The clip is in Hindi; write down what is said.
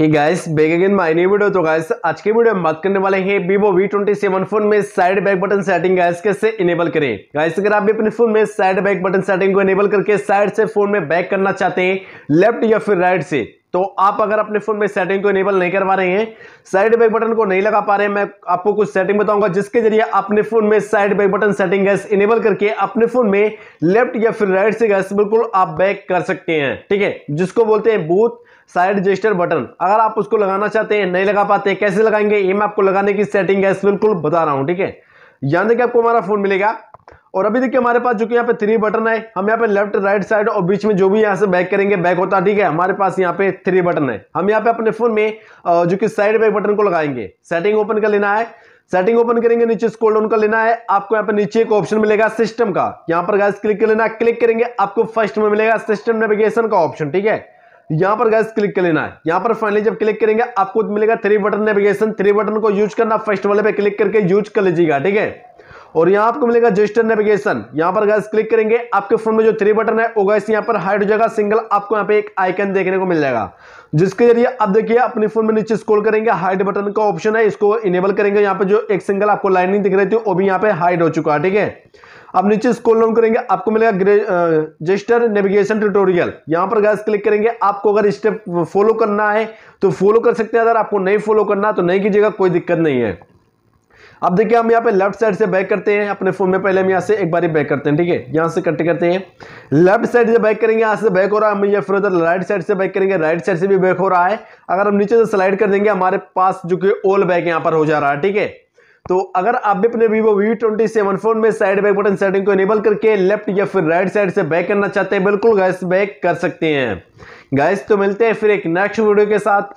he guys my new video तो गाइस आज के वीडियो में बात करने वाले हैं ट्वेंटी सेवन फोन में side back button setting guys कैसे इनेबल करें गाइस अगर आप भी अपने फोन में साइड बैक बटन सेटिंग को इनेबल करके साइड से फोन में बैक करना चाहते हैं लेफ्ट या फिर राइट से तो आप अगर अपने फ़ोन में सेटिंग को इनेबल नहीं करवा रहे हैं साइड बैक बटन को नहीं लगा पा रहे हैं मैं आपको कुछ सेटिंग बताऊंगा जिसके जरिए अपने फ़ोन में side back button setting guys enable करके अपने फ़ोन में लेफ्ट या फिर राइट से गैस बिल्कुल आप बैक कर सकते हैं ठीक है जिसको बोलते हैं बूथ साइड जेस्टर बटन अगर आप उसको लगाना चाहते हैं नहीं लगा पाते कैसे लगाएंगे ये मैं आपको लगाने की सेटिंग गैस बिल्कुल बता रहा हूं ठीक है यानी कि आपको हमारा फ़ोन मिलेगा और अभी देखिए हमारे पास जो कि यहाँ पे थ्री बटन है हम यहाँ पे लेफ्ट राइट साइड और बीच में जो भी यहाँ से बैक करेंगे बैक होता है ठीक है हमारे पास यहाँ पे थ्री बटन है हम यहाँ पे अपने फोन में जो कि साइड बैक बटन को लगाएंगे सेटिंग ओपन कर लेना है सेटिंग ओपन करेंगे नीचे स्कोल डाउन कर लेना है आपको यहाँ पे नीचे एक ऑप्शन मिलेगा सिस्टम का यहाँ पर गैस क्लिक कर लेना क्लिक करेंगे आपको फर्स्ट में मिलेगा सिस्टम नेविगेशन का ऑप्शन ठीक है यहाँ पर गैस क्लिक कर लेना है यहाँ पर फाइनली जब क्लिक करेंगे आपको मिलेगा three button navigation three button को यूज करना फर्स्ट वाले पे क्लिक करके यूज कर लीजिएगा ठीक है और यहाँ आपको मिलेगा जेस्टर नेविगेशन यहां पर गैस क्लिक करेंगे आपके फोन में जो थ्री बटन है वो गैस यहां पर हाइड हो जाएगा सिंगल आपको यहाँ पे एक आइकन देखने को मिल जाएगा जिसके जरिए आप देखिए अपने फोन में नीचे स्क्रॉल करेंगे हाइड बटन का ऑप्शन है इसको इनेबल करेंगे यहाँ पे जो एक सिंगल आपको लाइनिंग दिख रही थी वो भी यहाँ पे हाइड हो चुका है ठीक है अब नीचे स्कोल लोन करेंगे आपको मिलेगा जेस्टर नेविगेशन ट्यूटोरियल यहाँ पर गैस क्लिक करेंगे आपको अगर स्टेप फॉलो करना है तो फॉलो कर सकते हैं अगर आपको नहीं फॉलो करना तो नहीं कीजिएगा कोई दिक्कत नहीं है अब देखिए हम यहाँ पे लेफ्ट साइड से बैक करते हैं अपने फोन में पहले हम यहाँ से एक बार बैक करते हैं ठीक है यहाँ से कट करते हैं लेफ्ट साइड से बैक करेंगे यहाँ से बैक हो रहा है हम ये फिर उधर राइट साइड से बैक करेंगे राइट साइड से भी बैक हो रहा है अगर हम नीचे से स्लाइड कर देंगे हमारे पास जो कि ऑल बैक यहाँ पर हो जा रहा है ठीक है तो अगर आप भी अपने Vivo V twenty seven phone में साइड बैक बटन सेटिंग को इनेबल करके लेफ्ट या फिर राइट साइड से बैक करना चाहते हैं बिल्कुल गैस बैक कर सकते हैं गैस तो मिलते हैं फिर एक नेक्स्ट वीडियो के साथ